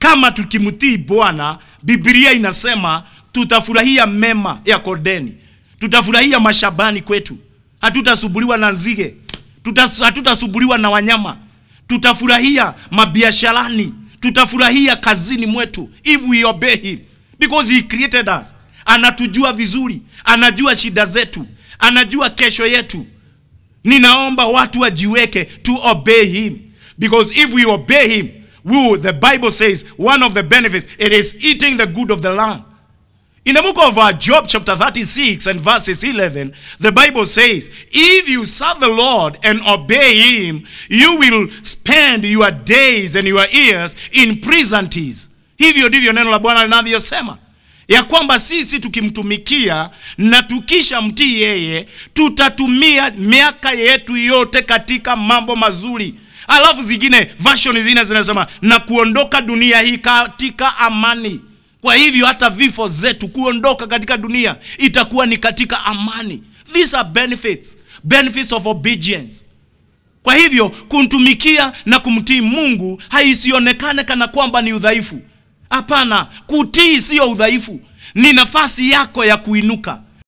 kama tukimtii Bwana, Biblia inasema tutafurahia mema ya kodeni tutafurahia mashabani kwetu, hatutasubuliwa na nzige, hatutasubuliwa na wanyama, tutafurahia mabiasharani, tutafurahia kazini mwetu, if we obey him because he created us. Anatujua vizuri, anajua shida zetu, anajua kesho yetu. Ninaomba watu wajiweke to obey him because if we obey him who the Bible says one of the benefits, it is eating the good of the land. In the book of uh, Job chapter 36 and verses 11, the Bible says, If you serve the Lord and obey him, you will spend your days and your years in tees. Hivyo divyo neno la Bwana linavyosema ya kwamba sisi tukimtumikia na tukisha mtii yeye, tutatumia miaka yetu yote katika mambo mazuri alafu zingine version zingine zinasema na kuondoka dunia hii katika amani kwa hivyo hata vifo zetu kuondoka katika dunia itakuwa ni katika amani these are benefits benefits of obedience kwa hivyo kumtumikia na kumtii mungu haisionekane kana kwamba ni udhaifu hapana kutii siyo udhaifu ni nafasi yako ya kuinuka